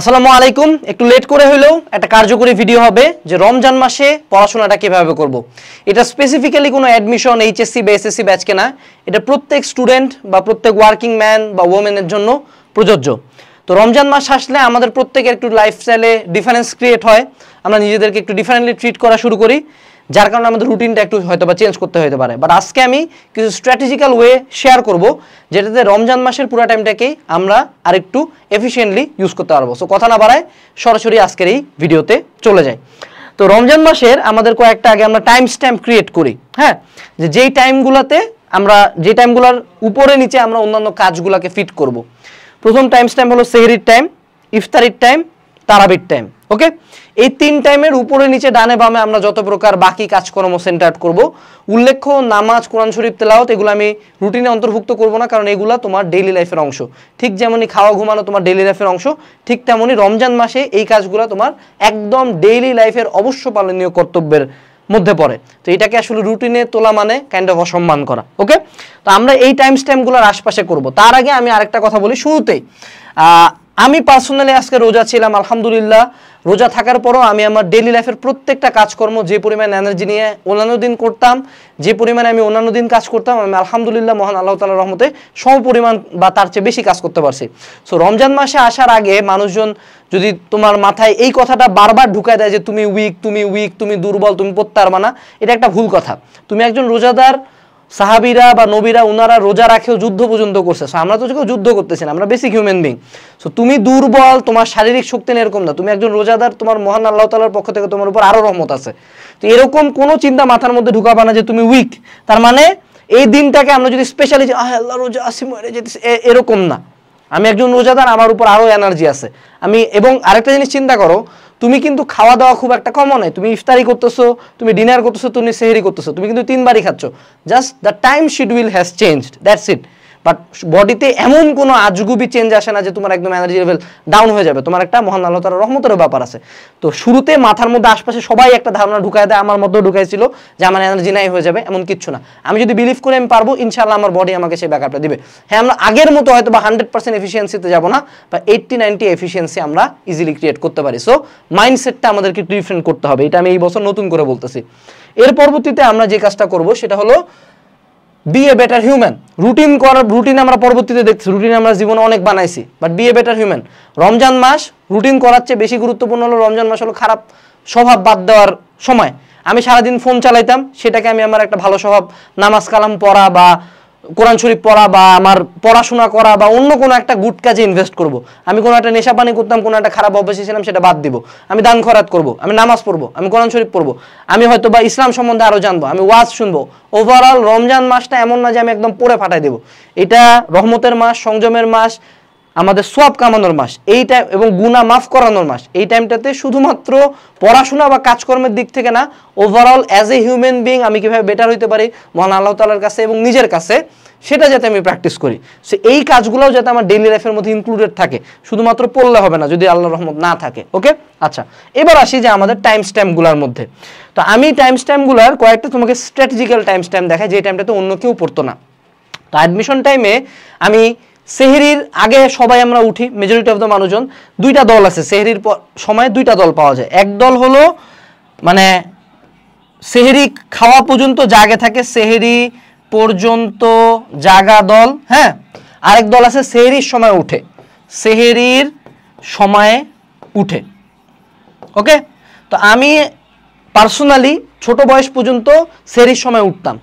আসসালামু আলাইকুম একটু লেট করে হলেও একটা কার্যকরী ভিডিও হবে যে রমজান মাসে পড়াশোনাটা কিভাবে করব। এটা স্পেসিফিক্যালি কোনো অ্যাডমিশন এইচএসসি বা এসএসসি ব্যাচ কেনা এটা প্রত্যেক স্টুডেন্ট বা প্রত্যেক ওয়ার্কিং ম্যান বা ওমেনের জন্য প্রযোজ্য তো রমজান মাস আসলে আমাদের প্রত্যেকের একটু লাইফস্টাইলে ডিফারেন্স ক্রিয়েট হয় আমরা নিজেদেরকে একটু ডিফারেন্টলি ট্রিট করা শুরু করি যার কারণে আমাদের রুটিনটা একটু হয়তো বা চেঞ্জ করতে হতে পারে বাট আজকে আমি কিছু স্ট্র্যাটেজিক্যাল ওয়ে শেয়ার করব যেটাতে রমজান মাসের পুরো টাইমটাকেই আমরা আরেকটু এফিসিয়েন্টলি ইউজ করতে পারবো সো কথা না বাড়ায় সরাসরি আজকের এই ভিডিওতে চলে যাই তো রমজান মাসের আমাদের কয়েকটা আগে আমরা টাইম স্ট্যাম্প ক্রিয়েট করি হ্যাঁ যে যেই টাইমগুলোতে আমরা যে টাইমগুলোর উপরে নিচে আমরা অন্যান্য কাজগুলোকে ফিট করব। প্রথম টাইম স্ট্যাম্প হলো সেহরির টাইম ইফতারির টাইম তারাবির টাইম ওকে এই তিন টাইমের উপরে নিচে ডানে বামে আমরা যত প্রকার বাকি কাজকর্ম সেন্টার করব উল্লেখ্য নামাজ কোরআন শরীফ তেলাওত এগুলো আমি রুটিনে অন্তর্ভুক্ত করব না কারণ এগুলো তোমার ডেইলি লাইফের অংশ ঠিক যেমনই খাওয়া ঘুমানো তোমার ডেইলি লাইফের অংশ ঠিক তেমনই রমজান মাসে এই কাজগুলো তোমার একদম ডেইলি লাইফের অবশ্য পালনীয় কর্তব্যের মধ্যে পড়ে তো এটাকে আসলে রুটিনে তোলা মানে কাইন্ড অফ অসম্মান করা ওকে তো আমরা এই টাইম স্ট্যাম্পগুলোর আশপাশে করব তার আগে আমি আরেকটা কথা বলি শুরুতেই আমি পার্সোনালি আজকে রোজা ছিলাম আলহামদুলিল্লাহ রোজা থাকার পরও আমি আমার ডেলি লাইফের প্রত্যেকটা কাজকর্ম যে পরিমাণ এনার্জি নিয়ে অন্যান্য দিন করতাম যে পরিমাণে আমি অন্যান্য দিন কাজ করতাম আমি আলহামদুলিল্লাহ মহান আল্লাহ তালার রহমতে সম পরিমাণ বা তার চেয়ে বেশি কাজ করতে পারছি সো রমজান মাসে আসার আগে মানুষজন যদি তোমার মাথায় এই কথাটা বারবার ঢুকায় দেয় যে তুমি উইক তুমি উইক তুমি দুর্বল তুমি প্রত্যার মানা এটা একটা ভুল কথা তুমি একজন রোজাদার সাহাবিরা বা নবীরা ওনারা রোজা রাখেও যুদ্ধ পর্যন্ত করছে সো আমরা তো কেউ যুদ্ধ করতেছি আমরা বেসিক হিউম্যান বিং সো তুমি দুর্বল তোমার শারীরিক শক্তি নেই এরকম না তুমি একজন রোজাদার তোমার মহান আল্লাহ তালার পক্ষ থেকে তোমার উপর আরও রহমত আছে তো এরকম কোনো চিন্তা মাথার মধ্যে ঢুকাবে না যে তুমি উইক তার মানে এই দিনটাকে আমরা যদি স্পেশালি যে আহ আল্লাহ রোজা আসি মরে যেতে এরকম না আমি একজন রোজাদার আমার উপর আরও এনার্জি আছে আমি এবং আরেকটা জিনিস চিন্তা করো তুমি কিন্তু খাওয়া দাওয়া খুব একটা কমন নয় তুমি ইফতারি করতেছো তুমি ডিনার করতেছো তুমি সেহেরি করতেছো তুমি কিন্তু তিনবারই খাচ্ছ just the time schedule has changed that's it but বডিতে এমন কোনো আজগুবি চেঞ্জ আসে না যে তোমার একদম এনার্জি লেভেল ডাউন হয়ে যাবে তোমার একটা মহান আল্লাহ তার রহমতের ব্যাপার আছে তো শুরুতে মাথার মধ্যে আশপাশে সবাই একটা ধারণা ঢুকায় দেয় আমার মধ্যেও ঢুকাইছিল যে আমার এনার্জি নাই হয়ে যাবে এমন কিচ্ছু না আমি যদি বিলিভ করে আমি পারবো ইনশাআল্লাহ আমার বডি আমাকে সেই ব্যাকআপটা দিবে হ্যাঁ আমরা আগের মতো হয়তো বা হান্ড্রেড পার্সেন্ট এফিসিয়েন্সিতে যাবো না বা এইট্টি নাইনটি এফিসিয়েন্সি আমরা ইজিলি ক্রিয়েট করতে পারি সো মাইন্ডসেটটা আমাদেরকে ডিফারেন্ট করতে হবে এটা আমি এই বছর নতুন করে বলতেছি এর পরবর্তীতে আমরা যে কাজটা করব সেটা হলো be a better human routine করার রুটিন আমরা পরবর্তীতে দেখছি রুটিন আমরা জীবনে অনেক বানাইছি but be a better human Ramzan মাস রুটিন করার চেয়ে বেশি গুরুত্বপূর্ণ হলো রমজান মাস হলো খারাপ স্বভাব বাদ দেওয়ার সময় আমি সারাদিন ফোন চালাইতাম সেটাকে আমি আমার একটা ভালো স্বভাব নামাজ কালাম পড়া বা কোরআন শরীফ পড়া বা আমার পড়াশোনা করা বা অন্য কোনো একটা গুড কাজে ইনভেস্ট করব। আমি কোনো একটা নেশা পানি করতাম কোনো একটা খারাপ অভ্যাসে ছিলাম সেটা বাদ দিব আমি দান খরাত করব। আমি নামাজ পড়বো আমি কোরআন শরীফ পড়বো আমি হয়তো বা ইসলাম সম্বন্ধে আরও জানবো আমি ওয়াজ শুনবো ওভারঅল রমজান মাসটা এমন না যে আমি একদম পড়ে ফাটাই দেবো এটা রহমতের মাস সংযমের মাস আমাদের সব কামানোর মাস এই টাইম এবং গুণা মাফ করানোর মাস এই টাইমটাতে শুধুমাত্র পড়াশোনা বা কাজকর্মের দিক থেকে না overall as a human being আমি কীভাবে বেটার হইতে পারি মহান আল্লাহ তালার কাছে এবং নিজের কাছে সেটা যাতে আমি প্র্যাকটিস করি সে এই কাজগুলোও যাতে আমার ডেইলি লাইফের মধ্যে ইনক্লুডেড থাকে শুধুমাত্র পড়লে হবে না যদি আল্লাহ রহমত না থাকে ওকে আচ্ছা এবার আসি যে আমাদের টাইম স্ট্যাম্পগুলোর মধ্যে তো আমি টাইম স্ট্যাম্পগুলোর কয়েকটা তোমাকে স্ট্র্যাটেজিক্যাল টাইম স্ট্যাম্প দেখায় যে টাইমটাতে অন্য কেউ পড়তো না তো অ্যাডমিশন টাইমে আমি সেহরির আগে সবাই আমরা উঠি মেজরিটি অফ দ্য মানুষজন দুইটা দল আছে সেহেরির সময় দুইটা দল পাওয়া যায় এক দল হলো মানে সেহেরি খাওয়া পর্যন্ত জাগে থাকে সেহেরি পর্যন্ত জাগা দল হ্যাঁ আরেক দল আছে সেহেরির সময় উঠে সেহেরির সময়ে উঠে ওকে তো আমি পার্সোনালি ছোট বয়স পর্যন্ত সেহরির সময় উঠতাম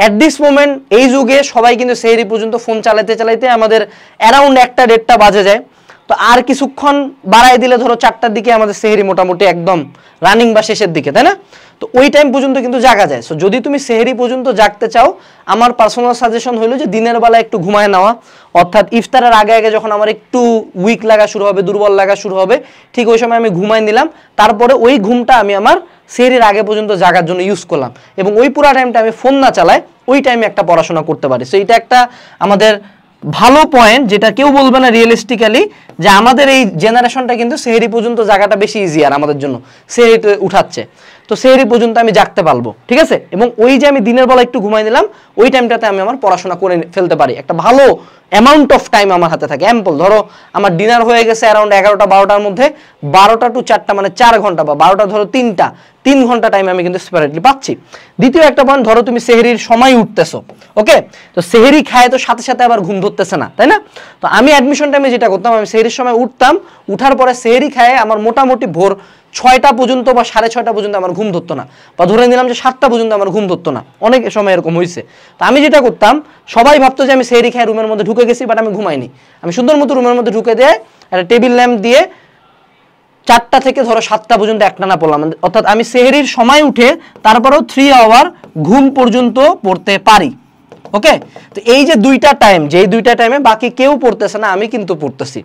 অ্যাট দিস মোমেন্ট এই যুগে সবাই কিন্তু সেহরি পর্যন্ত ফোন চালাইতে চালাইতে আমাদের অ্যারাউন্ড একটা ডেটটা বাজে যায় তো আর কিছুক্ষণ বাড়াই দিলে ধরো চারটার দিকে আমাদের সেহেরি মোটামুটি একদম রানিং বা শেষের দিকে তাই না তো ওই টাইম পর্যন্ত কিন্তু জাগা যায় সো যদি তুমি সেহেরি পর্যন্ত জাগতে চাও আমার পার্সোনাল সাজেশন হলো যে দিনের বেলা একটু ঘুমায় নেওয়া অর্থাৎ ইফতারের আগে আগে যখন আমার একটু উইক লাগা শুরু হবে দুর্বল লাগা শুরু হবে ঠিক ওই সময় আমি ঘুমায় নিলাম তারপরে ওই ঘুমটা আমি আমার সেহরির আগে পর্যন্ত জাগার জন্য ইউজ করলাম এবং ওই পুরা টাইমটা আমি ফোন না চালাই ওই টাইমে একটা পড়াশোনা করতে পারি সো এটা একটা আমাদের ভালো পয়েন্ট যেটা কেউ বলবে না রিয়েলিস্টিক্যালি যে আমাদের এই জেনারেশনটা কিন্তু সেহেরি পর্যন্ত জায়গাটা বেশি ইজি আর আমাদের জন্য সেহেরিতে উঠাচ্ছে তো সেহেরি পর্যন্ত আমি জাগতে পারবো ঠিক আছে এবং ওই যে আমি দিনের বেলা একটু ঘুমাই নিলাম ওই টাইমটাতে আমি আমার পড়াশোনা করে ফেলতে পারি একটা ভালো অ্যামাউন্ট অফ টাইম আমার হাতে থাকে অ্যাম্পল ধরো আমার ডিনার হয়ে গেছে অ্যারাউন্ড এগারোটা বারোটার মধ্যে বারোটা টু চারটা মানে চার ঘন্টা বা বারোটা ধরো তিনটা তিন ঘন্টা টাইম আমি কিন্তু সেপারেটলি পাচ্ছি দ্বিতীয় একটা পয়েন্ট ধরো তুমি সেহেরির সময় উঠতেছো ওকে তো সেহেরি খায় তো সাথে সাথে আবার ঘুম ধরতেছে না তাই না তো আমি অ্যাডমিশন টাইমে যেটা করতাম আমি সেহেরির সময় উঠতাম উঠার পরে সেহেরি খায় আমার মোটামুটি ভোর ছয়টা পর্যন্ত বা সাড়ে ছয়টা পর্যন্ত আমার ঘুম ধরতো না বা ধরে নিলাম যে সাতটা পর্যন্ত আমার ঘুম ধরতো না অনেক সময় এরকম হয়েছে তো আমি যেটা করতাম সবাই ভাবতো যে আমি সেহেরি খায় রুমের মধ্যে ঢুকে গেছি বাট আমি ঘুমাইনি আমি সুন্দর মতো রুমের মধ্যে ঢুকে দিয়ে একটা টেবিল ল্যাম্প দিয়ে চারটা থেকে ধরো সাতটা পর্যন্ত একটানা পড়লাম অর্থাৎ আমি সেহেরির সময় উঠে তারপরেও থ্রি আওয়ার ঘুম পর্যন্ত পড়তে পারি ওকে তো এই যে দুইটা টাইম যেই দুইটা টাইমে বাকি কেউ পড়তেছে না আমি কিন্তু পড়তেছি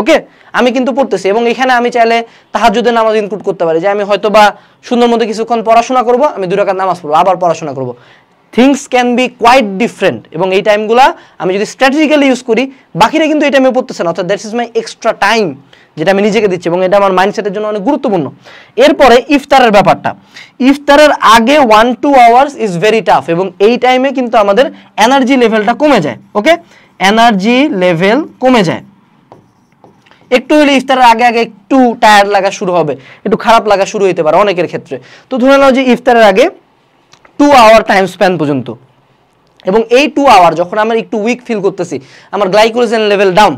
ওকে আমি কিন্তু পড়তেছি এবং এখানে আমি চাইলে তাহাজুদের নামাজ ইনক্লুড করতে পারি যে আমি হয়তো বা সুন্দর মতো কিছুক্ষণ পড়াশোনা করব আমি দুটাকার নামাজ পড়বো আবার পড়াশোনা করব things can be quite different এবং এই টাইমগুলো আমি যদি স্ট্র্যাটেজিক্যালি ইউজ করি বাকিরা কিন্তু এই টাইমে পড়তেছে না অর্থাৎ that is my extra time যেটা আমি নিজেকে দিচ্ছি এবং এটা আমার মাইন্ডসেটের জন্য অনেক গুরুত্বপূর্ণ এরপরে ইফতারের ব্যাপারটা ইফতারের আগে one two hours is very tough এবং এই টাইমে কিন্তু আমাদের এনার্জি লেভেলটা কমে যায় ওকে এনার্জি লেভেল কমে যায় একটু হলে ইফতারের আগে আগে একটু টায়ার লাগা শুরু হবে একটু খারাপ লাগা শুরু হইতে পারে অনেকের ক্ষেত্রে তো ধরে নাও যে ইফতারের আগে টু আওয়ার টাইম স্প্যান পর্যন্ত এবং এই টু আওয়ার যখন আমার একটু উইক ফিল করতেছি আমার গ্লাইকোজেন লেভেল ডাউন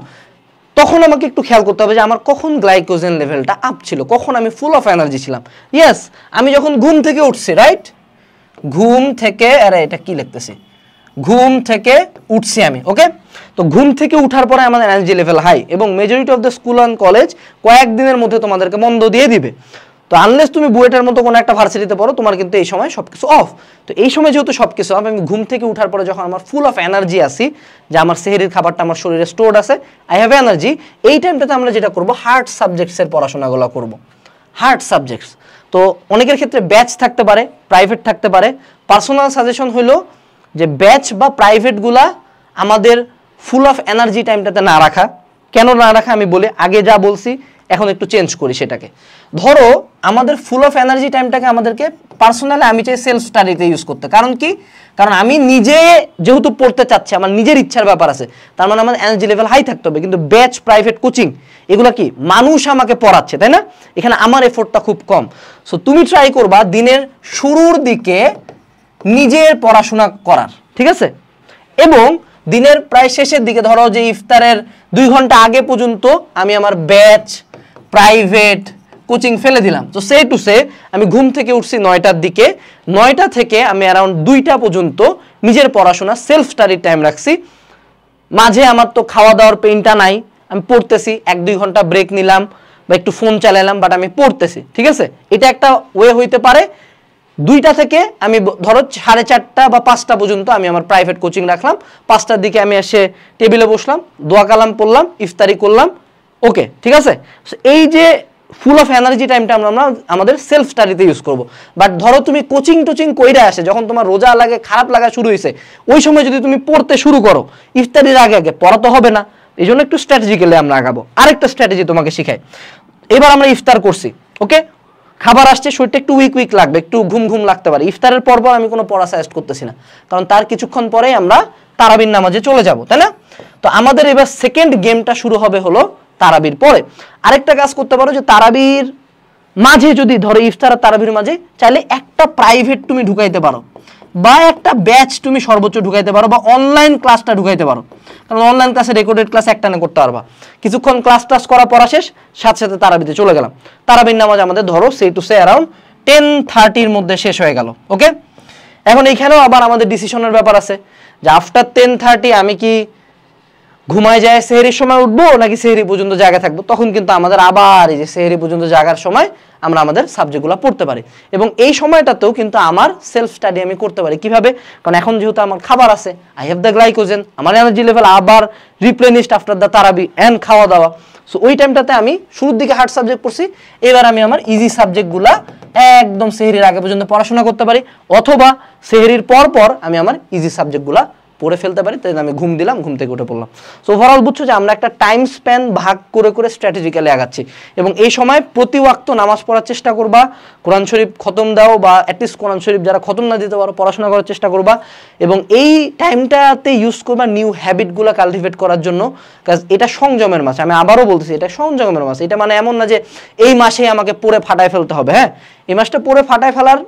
তখন আমাকে একটু খেয়াল করতে হবে যে আমার কখন গ্লাইকোজেন লেভেলটা আপ ছিল কখন আমি ফুল অফ এনার্জি ছিলাম ইয়াস আমি যখন ঘুম থেকে উঠছি রাইট ঘুম থেকে আরে এটা কি লিখতেছি ঘুম থেকে উঠছি আমি ওকে তো ঘুম থেকে উঠার পরে আমাদের এনার্জি লেভেল হাই এবং majority of the school and college কয়েকদিনের মধ্যে তোমাদেরকে বন্ধ দিয়ে দিবে তো আনলেস তুমি বুয়েটের মতো কোনো একটা ভার্সিটিতে পড়ো তোমার কিন্তু এই সময় সব কিছু অফ তো এই সময় যেহেতু সব কিছু অফ আমি ঘুম থেকে উঠার পরে যখন আমার ফুল অফ এনার্জি আসি যে আমার সেহেরির খাবারটা আমার শরীরে স্টোর্ড আছে আই হ্যাভ এনার্জি এই টাইমটাতে আমরা যেটা করবো হার্ট সাবজেক্টসের পড়াশোনাগুলো করব হার্ট সাবজেক্টস তো অনেকের ক্ষেত্রে ব্যাচ থাকতে পারে প্রাইভেট থাকতে পারে পার্সোনাল সাজেশন হলো যে ব্যাচ বা প্রাইভেটগুলা আমাদের ফুল অফ এনার্জি টাইমটাতে না রাখা কেন না রাখা আমি বলি আগে যা বলছি এখন একটু চেঞ্জ করি সেটাকে ধরো আমাদের ফুল অফ এনার্জি টাইমটাকে আমাদেরকে পার্সোনালি আমি চাই সেলফ স্টাডিতে ইউজ করতে কারণ কি কারণ আমি নিজে যেহেতু পড়তে চাচ্ছি আমার নিজের ইচ্ছার ব্যাপার আছে তার মানে আমার এনার্জি লেভেল হাই থাকতে হবে কিন্তু ব্যাচ প্রাইভেট কোচিং এগুলো কি মানুষ আমাকে পড়াচ্ছে তাই না এখানে আমার এফোর্টটা খুব কম সো তুমি ট্রাই করবা দিনের শুরুর দিকে নিজের পড়াশোনা করার ঠিক আছে এবং দিনের প্রায় শেষের দিকে ধরো যে ইফতারের দুই ঘন্টা আগে পর্যন্ত আমি আমার ব্যাচ প্রাইভেট কোচিং ফেলে দিলাম তো সে টু সে আমি ঘুম থেকে উঠছি নয়টার দিকে নয়টা থেকে আমি অ্যারাউন্ড দুইটা পর্যন্ত নিজের পড়াশোনা সেলফ স্টাডির টাইম রাখছি মাঝে আমার তো খাওয়া দাওয়ার পেইনটা নাই আমি পড়তেছি এক দুই ঘন্টা ব্রেক নিলাম বা একটু ফোন চালালাম বাট আমি পড়তেছি ঠিক আছে এটা একটা ওয়ে হইতে পারে দুইটা থেকে আমি ধরো সাড়ে চারটা বা পাঁচটা পর্যন্ত আমি আমার প্রাইভেট কোচিং রাখলাম পাঁচটার দিকে আমি এসে টেবিলে বসলাম দোয়া কালাম পড়লাম ইফতারি করলাম ওকে ঠিক আছে এই যে ফুল অফ এনার্জি টাইমটা আমরা আমরা আমাদের সেলফ স্টাডিতে ইউজ করব বাট ধরো তুমি কোচিং টোচিং কইরা আসে যখন তোমার রোজা লাগে খারাপ লাগা শুরু হয়েছে ওই সময় যদি তুমি পড়তে শুরু করো ইফতারির আগে আগে পড়া তো হবে না এই জন্য একটু স্ট্র্যাটেজিক্যালি আমরা আগাবো আরেকটা স্ট্র্যাটেজি তোমাকে শিখাই এবার আমরা ইফতার করছি ওকে খাবার আসছে শরীরটা একটু উইক উইক লাগবে একটু ঘুম ঘুম লাগতে পারে ইফতারের পর পর আমি কোনো পড়া সাজেস্ট করতেছি না কারণ তার কিছুক্ষণ পরেই আমরা তারাবিন নামাজে চলে যাব তাই না তো আমাদের এবার সেকেন্ড গেমটা শুরু হবে হলো তারাবির পরে আরেকটা কাজ করতে পারো যে তারাবির মাঝে যদি ধরো ইফতার আর তারাবির মাঝে চাইলে একটা প্রাইভেট তুমি ঢুকাইতে পারো বা একটা ব্যাচ তুমি সর্বোচ্চ ঢুকাইতে পারো বা অনলাইন ক্লাসটা ঢুকাইতে পারো কারণ অনলাইন ক্লাসে রেকর্ডেড ক্লাস একটা না করতে পারবা কিছুক্ষণ ক্লাস টাস করা পড়া শেষ সাথে সাথে তারাবিতে চলে গেলাম তারাবির নামাজ আমাদের ধরো সেই টু সে অ্যারাউন্ড টেন থার্টির মধ্যে শেষ হয়ে গেল ওকে এখন এইখানেও আবার আমাদের ডিসিশনের ব্যাপার আছে যে আফটার টেন থার্টি আমি কি ঘুমায় যায় সেহেরির সময় উঠবো নাকি সেহেরি পর্যন্ত জায়গা থাকবো তখন কিন্তু আমাদের আবার এই যে সেহেরি পর্যন্ত জাগার সময় আমরা আমাদের সাবজেক্টগুলো পড়তে পারি এবং এই সময়টাতেও কিন্তু আমার সেলফ স্টাডি আমি করতে পারি কিভাবে কারণ এখন যেহেতু আমার খাবার আছে আই হ্যাভ দ্য গ্লাইকোজেন আমার এনার্জি লেভেল আবার replenished after the tarawih and খাওয়া দাওয়া সো ওই টাইমটাতে আমি শুরুর দিকে হার্ড সাবজেক্ট পড়ছি এবার আমি আমার ইজি সাবজেক্টগুলা একদম সেহেরির আগে পর্যন্ত পড়াশোনা করতে পারি অথবা সেহেরির পর পর আমি আমার ইজি সাবজেক্টগুলা পড়ে ফেলতে পারি তাই আমি ঘুম দিলাম ঘুম থেকে উঠে পড়লাম সো ওভারঅল বুঝছো যে আমরা একটা টাইম স্প্যান ভাগ করে করে স্ট্র্যাটেজিক্যালি আগাচ্ছি এবং এই সময় প্রতি ওয়াক্ত নামাজ পড়ার চেষ্টা করবা কোরআন শরীফ খতম দাও বা অ্যাটলিস্ট কোরআন শরীফ যারা খতম না দিতে পারো পড়াশোনা করার চেষ্টা করবা এবং এই টাইমটাতে ইউজ করবা নিউ হ্যাবিটগুলো কালটিভেট করার জন্য কাজ এটা সংযমের মাস আমি আবারও বলতেছি এটা সংযমের মাস এটা মানে এমন না যে এই মাসেই আমাকে পড়ে ফাটায় ফেলতে হবে হ্যাঁ এই মাসটা পড়ে ফাটায় ফেলার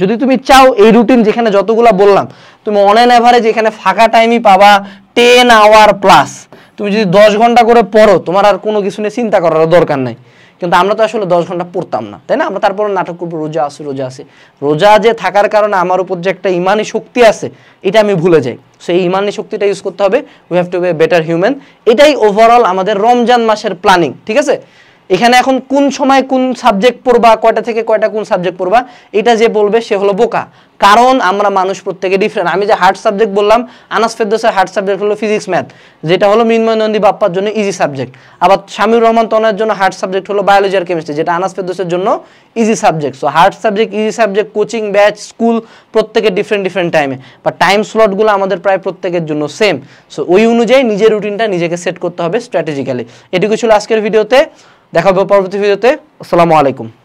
যদি তুমি চাও এই রুটিন যেখানে যতগুলো বললাম তুমি অন অ্যান অ্যাভারেজ এখানে ফাঁকা টাইমই পাবা টেন আওয়ার প্লাস তুমি যদি দশ ঘন্টা করে পড়ো তোমার আর কোনো কিছু নিয়ে চিন্তা করার দরকার নাই কিন্তু আমরা তো আসলে দশ ঘন্টা পড়তাম না তাই না আমরা তারপর নাটক করবো রোজা আছে রোজা আসে রোজা যে থাকার কারণে আমার উপর যে একটা ইমানি শক্তি আছে এটা আমি ভুলে যাই সো এই ইমানি শক্তিটা ইউজ করতে হবে we have to be better human এটাই ওভারঅল আমাদের রমজান মাসের প্ল্যানিং ঠিক আছে এখানে এখন কোন সময় কোন সাবজেক্ট পড়বা কয়টা থেকে কয়টা কোন সাবজেক্ট পড়বা এটা যে বলবে সে হলো বোকা কারণ আমরা মানুষ প্রত্যেকে ডিফারেন্ট আমি যে হার্ড সাবজেক্ট বললাম আনাস ফেদোসের হার্ড সাবজেক্ট হলো ফিজিক্স ম্যাথ যেটা হলো মিনময় নন্দী বাপ্পার জন্য ইজি সাবজেক্ট আবার স্বামীর রহমান তনার জন্য হার্ড সাবজেক্ট হলো বায়োলজি আর কেমিস্ট্রি যেটা আনাস ফেদোসের জন্য easy subject so hard subject easy subject coaching batch school প্রত্যেকের ডিফারেন্ট ডিফারেন্ট টাইমে বা টাইম স্লটগুলো আমাদের প্রায় প্রত্যেকের জন্য সেম সো ওই অনুযায়ী নিজের রুটিনটা নিজেকে সেট করতে হবে স্ট্র্যাটেজিক্যালি এটুকু ছিল আজকের ভিডিওতে দেখা হবে পরবর্তী ভিডিওতে আসসালামু আলাইকুম